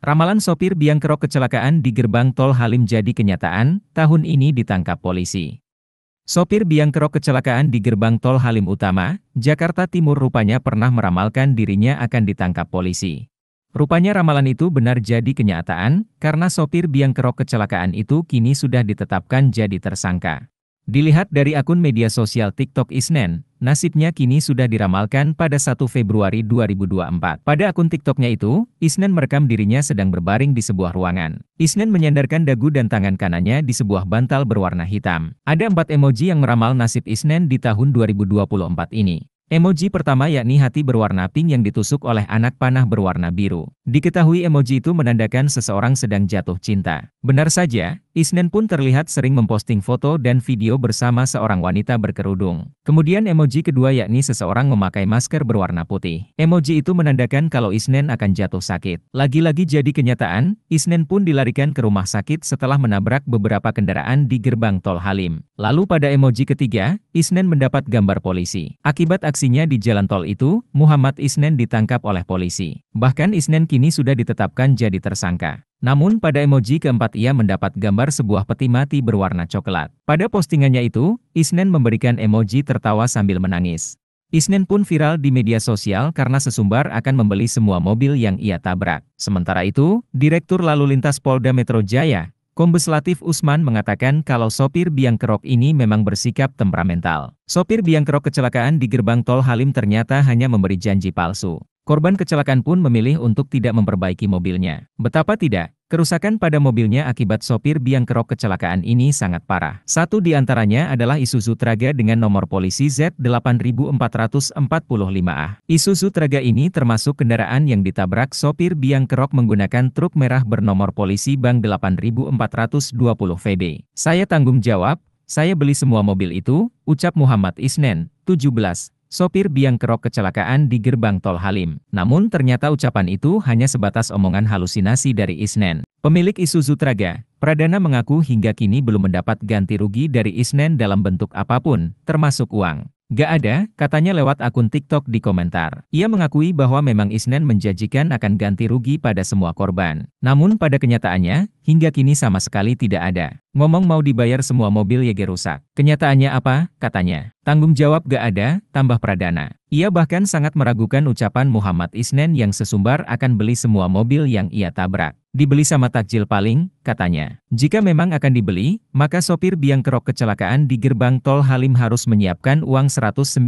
Ramalan sopir biang kerok kecelakaan di gerbang tol Halim jadi kenyataan, tahun ini ditangkap polisi. Sopir biang kerok kecelakaan di gerbang tol Halim Utama, Jakarta Timur rupanya pernah meramalkan dirinya akan ditangkap polisi. Rupanya ramalan itu benar jadi kenyataan, karena sopir biang kerok kecelakaan itu kini sudah ditetapkan jadi tersangka. Dilihat dari akun media sosial TikTok Isnen, Nasibnya kini sudah diramalkan pada 1 Februari 2024. Pada akun TikToknya itu, Isnan merekam dirinya sedang berbaring di sebuah ruangan. Isnan menyandarkan dagu dan tangan kanannya di sebuah bantal berwarna hitam. Ada empat emoji yang meramal nasib Isnan di tahun 2024 ini. Emoji pertama yakni hati berwarna pink yang ditusuk oleh anak panah berwarna biru. Diketahui emoji itu menandakan seseorang sedang jatuh cinta. Benar saja, Isnen pun terlihat sering memposting foto dan video bersama seorang wanita berkerudung. Kemudian emoji kedua yakni seseorang memakai masker berwarna putih. Emoji itu menandakan kalau Isnen akan jatuh sakit. Lagi-lagi jadi kenyataan, Isnen pun dilarikan ke rumah sakit setelah menabrak beberapa kendaraan di gerbang tol Halim. Lalu pada emoji ketiga, Isnen mendapat gambar polisi. Akibat aksinya di jalan tol itu, Muhammad Isnen ditangkap oleh polisi. Bahkan Isnen kini sudah ditetapkan jadi tersangka. Namun pada emoji keempat ia mendapat gambar sebuah peti mati berwarna coklat. Pada postingannya itu, Isnen memberikan emoji tertawa sambil menangis. Isnen pun viral di media sosial karena sesumbar akan membeli semua mobil yang ia tabrak. Sementara itu, Direktur Lalu Lintas Polda Metro Jaya, Kombes Latif Usman mengatakan kalau sopir biang kerok ini memang bersikap temperamental. Sopir biang kerok kecelakaan di gerbang tol Halim ternyata hanya memberi janji palsu. Korban kecelakaan pun memilih untuk tidak memperbaiki mobilnya. Betapa tidak, kerusakan pada mobilnya akibat sopir biang kerok kecelakaan ini sangat parah. Satu di antaranya adalah Isuzu Traga dengan nomor polisi Z8445A. Isuzu Traga ini termasuk kendaraan yang ditabrak sopir biang kerok menggunakan truk merah bernomor polisi Bank 8420 VB. Saya tanggung jawab, saya beli semua mobil itu, ucap Muhammad Isnen, 17, Sopir biang kerok kecelakaan di gerbang tol Halim. Namun ternyata ucapan itu hanya sebatas omongan halusinasi dari Isnen. Pemilik Isuzu Traga, Pradana mengaku hingga kini belum mendapat ganti rugi dari Isnen dalam bentuk apapun, termasuk uang. Gak ada, katanya lewat akun TikTok di komentar. Ia mengakui bahwa memang Isnen menjanjikan akan ganti rugi pada semua korban. Namun pada kenyataannya, hingga kini sama sekali tidak ada. Ngomong mau dibayar semua mobil Yege rusak. Kenyataannya apa, katanya. Tanggung jawab gak ada, tambah Pradana. Ia bahkan sangat meragukan ucapan Muhammad Isnen yang sesumbar akan beli semua mobil yang ia tabrak. Dibeli sama takjil paling, katanya. Jika memang akan dibeli, maka sopir biang kerok kecelakaan di gerbang tol Halim harus menyiapkan uang 190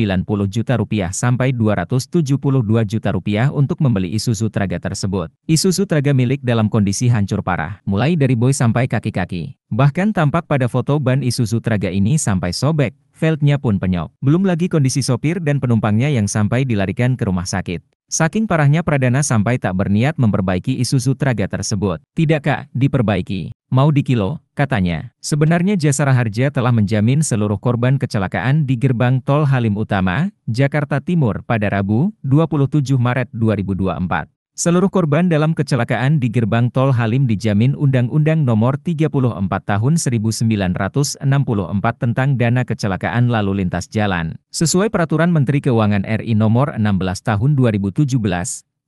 juta rupiah sampai 272 juta rupiah untuk membeli Isuzu Traga tersebut. Isuzu Traga milik dalam kondisi hancur parah, mulai dari boy sampai kaki-kaki. Bahkan tampak pada foto ban Isuzu Traga ini sampai sobek, feltnya pun penyok. Belum lagi kondisi sopir dan penumpangnya yang sampai dilarikan ke rumah sakit. Saking parahnya Pradana sampai tak berniat memperbaiki Isuzu Traga tersebut. Tidakkah diperbaiki. Mau dikilo, katanya. Sebenarnya Jasa Raharja telah menjamin seluruh korban kecelakaan di gerbang tol Halim Utama, Jakarta Timur pada Rabu, 27 Maret 2024. Seluruh korban dalam kecelakaan di gerbang tol Halim dijamin Undang-Undang Nomor 34 Tahun 1964 tentang Dana Kecelakaan Lalu Lintas Jalan. Sesuai peraturan Menteri Keuangan RI Nomor 16 Tahun 2017,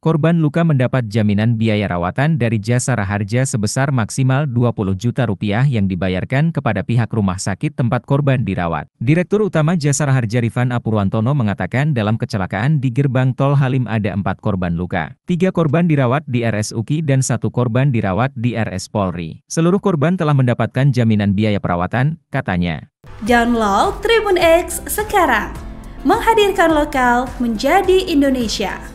Korban luka mendapat jaminan biaya rawatan dari jasara harja sebesar maksimal 20 juta rupiah yang dibayarkan kepada pihak rumah sakit tempat korban dirawat. Direktur Utama Jasara Harja Rifan Apurwantono mengatakan dalam kecelakaan di gerbang tol Halim ada empat korban luka. Tiga korban dirawat di RS UKI dan satu korban dirawat di RS Polri. Seluruh korban telah mendapatkan jaminan biaya perawatan, katanya. Download Tribun X sekarang. Menghadirkan lokal menjadi Indonesia.